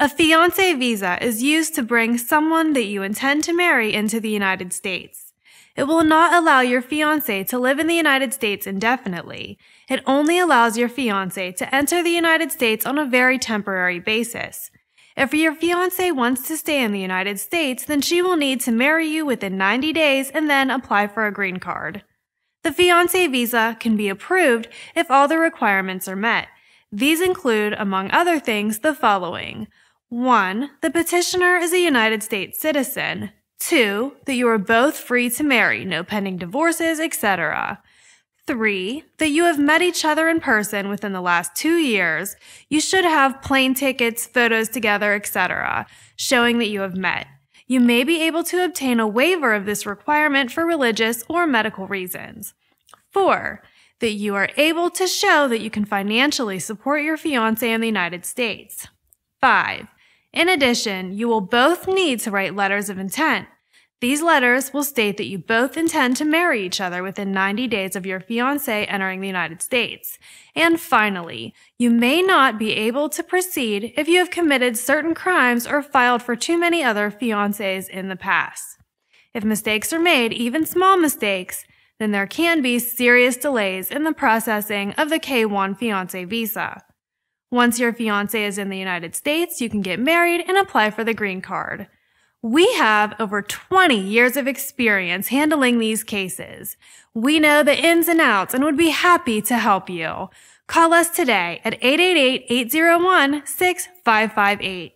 A fiancé visa is used to bring someone that you intend to marry into the United States. It will not allow your fiancé to live in the United States indefinitely. It only allows your fiancé to enter the United States on a very temporary basis. If your fiancé wants to stay in the United States, then she will need to marry you within 90 days and then apply for a green card. The fiancé visa can be approved if all the requirements are met. These include, among other things, the following. 1. The petitioner is a United States citizen. 2. That you are both free to marry, no pending divorces, etc. 3. That you have met each other in person within the last two years. You should have plane tickets, photos together, etc., showing that you have met. You may be able to obtain a waiver of this requirement for religious or medical reasons. 4. That you are able to show that you can financially support your fiance in the United States. 5 in addition, you will both need to write letters of intent. These letters will state that you both intend to marry each other within 90 days of your fiance entering the United States. And finally, you may not be able to proceed if you have committed certain crimes or filed for too many other fiancés in the past. If mistakes are made, even small mistakes, then there can be serious delays in the processing of the K-1 fiancé visa. Once your fiance is in the United States, you can get married and apply for the green card. We have over 20 years of experience handling these cases. We know the ins and outs and would be happy to help you. Call us today at 888-801-6558.